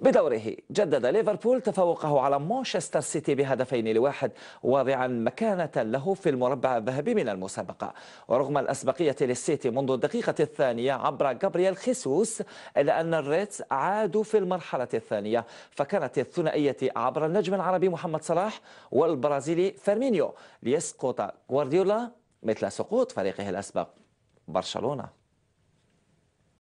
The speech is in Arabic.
بدوره جدد ليفربول تفوقه على مانشستر سيتي بهدفين لواحد واضعا مكانة له في المربع الذهبي من المسابقة ورغم الأسبقية للسيتي منذ الدقيقة الثانية عبر جابرييل خيسوس إلا أن الريتس عادوا في المرحلة الثانية فكانت الثنائية عبر النجم العربي محمد صلاح والبرازيلي فيرمينيو ليسقط غوارديولا مثل سقوط فريقه الأسبق برشلونة